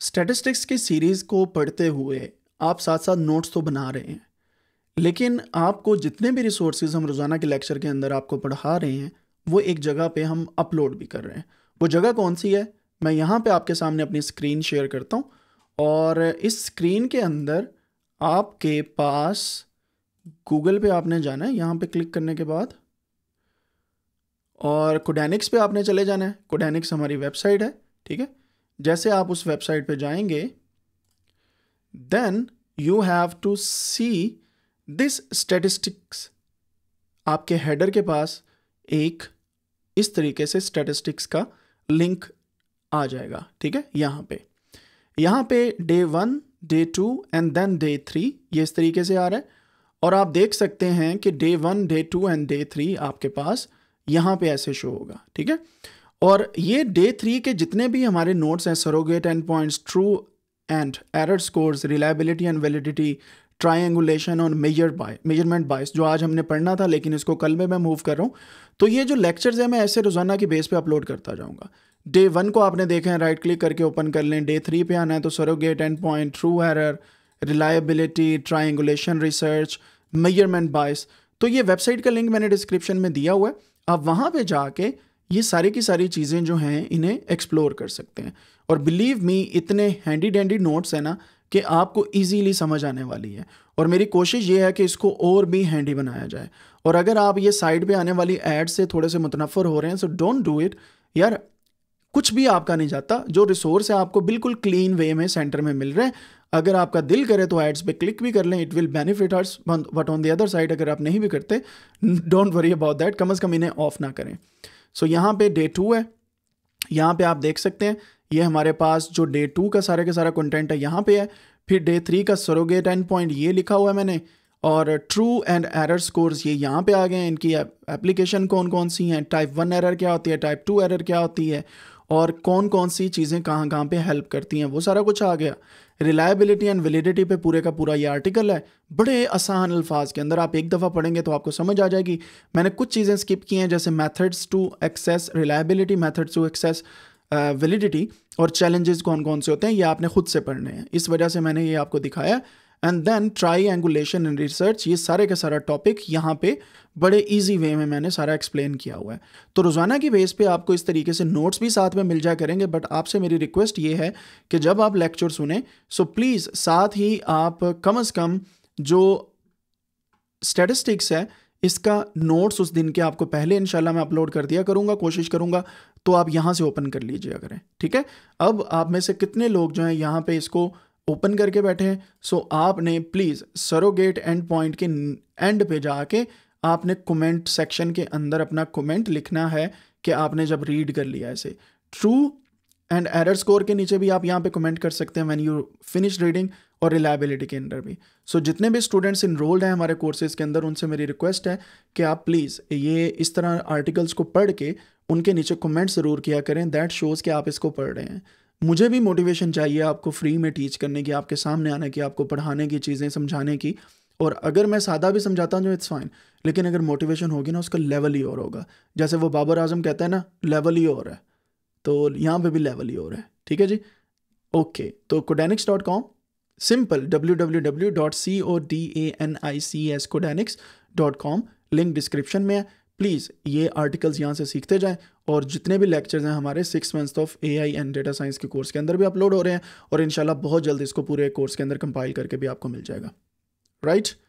Statistics की series को पढ़ते हुए आप साथ साथ नोट्स तो बना रहे हैं लेकिन आपको जितने भी रिसोर्सेज हम रोज़ाना के लेक्चर के अंदर आपको पढ़ा रहे हैं वो एक जगह पे हम अपलोड भी कर रहे हैं वो जगह कौन सी है मैं यहाँ पे आपके सामने अपनी स्क्रीन शेयर करता हूँ और इस स्क्रीन के अंदर आपके पास गूगल पे आपने जाना है यहाँ पे क्लिक करने के बाद और कोडेनिक्स पे आपने चले जाना है कोडेनिक्स हमारी वेबसाइट है ठीक है जैसे आप उस वेबसाइट पे जाएंगे then you have to see this statistics आपके हेडर के पास एक इस तरीके से स्टेटिस्टिक्स का लिंक आ जाएगा ठीक है यहाँ पे यहाँ पे day one day two and then day three ये इस तरीके से आ रहा है और आप देख सकते हैं कि day one day two and day three आपके पास यहाँ पे ऐसे शो होगा ठीक है और ये डे थ्री के जितने भी हमारे नोट्स हैं surrogate end points true and error scores reliability and validity triangulation और मेजर बाय मेजरमेंट बाइस जो आज हमने पढ़ना था लेकिन इसको कल में मैं मूव कर रहा हूँ तो ये जो लेक्चर्स हैं मैं ऐसे रोज़ाना के बेस पे अपलोड करता जाऊँगा डे वन को आपने देखा है राइट क्लिक करके ओपन कर लें डे थ्री पे आना है तो surrogate end point true error reliability triangulation research measurement bias तो ये वेबसाइट का लिंक मैंने डिस्क्रिप्शन में दिया हुआ है आप वहाँ पर जाके ये सारी की सारी चीज़ें जो हैं इन्हें एक्सप्लोर कर सकते हैं और बिलीव मी इतने हैंडी डैंडी नोट्स हैं ना कि आपको इजीली समझ आने वाली है और मेरी कोशिश ये है कि इसको और भी हैंडी बनाया जाए और अगर आप ये साइड पे आने वाली एड से थोड़े से मुतनफ़र हो रहे हैं सो डोंट डू इट यार कुछ भी आपका नहीं जाता जो रिसोर्स है आपको बिल्कुल क्लीन वे में सेंटर में मिल रहे हैं अगर आपका दिल करे तो एड्स पे क्लिक भी कर लें it will benefit us but on the other side अगर आप नहीं भी करते don't worry about that come as come इन्हें ऑफ ना करें सो so, यहाँ पे डे टू है यहाँ पे आप देख सकते हैं ये हमारे पास जो डे टू का सारे का सारा कंटेंट है यहाँ पे है फिर डे थ्री का सरोगेट एंड पॉइंट ये लिखा हुआ है मैंने और ट्रू एंड एरर स्कोर्स ये यहाँ पे आ गए हैं इनकी एप्लीकेशन कौन कौन सी हैं टाइप वन एरर क्या होती है टाइप टू एरर क्या होती है और कौन कौन सी चीज़ें कहाँ कहाँ पे हेल्प करती हैं वो सारा कुछ आ गया रिलायबिलिटी एंड वैलिडिटी पे पूरे का पूरा ये आर्टिकल है बड़े आसान अल्फाज के अंदर आप एक दफ़ा पढ़ेंगे तो आपको समझ आ जाएगी मैंने कुछ चीज़ें स्किप की हैं जैसे methods to assess reliability methods to assess validity और चैलेंजेस कौन कौन से होते हैं ये आपने खुद से पढ़ने हैं इस वजह से मैंने ये आपको दिखाया and then triangulation and research ये सारे का सारा टॉपिक यहाँ पे बड़े इजी वे में मैंने सारा एक्सप्लेन किया हुआ है तो रोज़ाना की बेस पे आपको इस तरीके से नोट्स भी साथ में मिल जा करेंगे बट आपसे मेरी रिक्वेस्ट ये है कि जब आप लेक्चर सुने सो प्लीज़ साथ ही आप कम अज़ कम जो स्टेटिस्टिक्स है इसका नोट्स उस दिन के आपको पहले इन मैं अपलोड कर दिया करूँगा कोशिश करूँगा तो आप यहाँ से ओपन कर लीजिए अगर ठीक है अब आप में से कितने लोग जो हैं यहाँ पर इसको ओपन करके बैठे हैं सो आपने प्लीज़ सरोगेट एंड पॉइंट के एंड पे जाके आपने कमेंट सेक्शन के अंदर अपना कमेंट लिखना है कि आपने जब रीड कर लिया इसे ट्रू एंड एरर स्कोर के नीचे भी आप यहाँ पे कमेंट कर सकते हैं व्हेन यू फिनिश रीडिंग और रिलायबिलिटी के अंदर भी सो so, जितने भी स्टूडेंट्स इनरोल्ड हैं हमारे कोर्सेज के अंदर उनसे मेरी रिक्वेस्ट है कि आप प्लीज़ ये इस तरह आर्टिकल्स को पढ़ के उनके नीचे कमेंट ज़रूर किया करें दैट शोज़ कि आप इसको पढ़ रहे हैं मुझे भी मोटिवेशन चाहिए आपको फ्री में टीच करने की आपके सामने आने की आपको पढ़ाने की चीज़ें समझाने की और अगर मैं सादा भी समझाता हूँ इट्स फाइन लेकिन अगर मोटिवेशन होगी ना उसका लेवल ही और होगा जैसे वो बाबर आजम कहते हैं ना लेवल ही और है तो यहाँ पे भी लेवल ही और है ठीक है जी ओके तो Codenics dot com simple W W W dot C O D A N I C S Codenics dot com link description में है प्लीज़ ये आर्टिकल्स यहाँ से सीखते जाएँ और जितने भी लेक्चर्स हैं हमारे six months of A I and data science के कोर्स के अंदर भी अपलोड हो रहे हैं और इंशाल्लाह बहुत जल्द इसको पूरे कोर्स के अंदर कंपाइल करके भी आपको मिल जाएगा राइट right?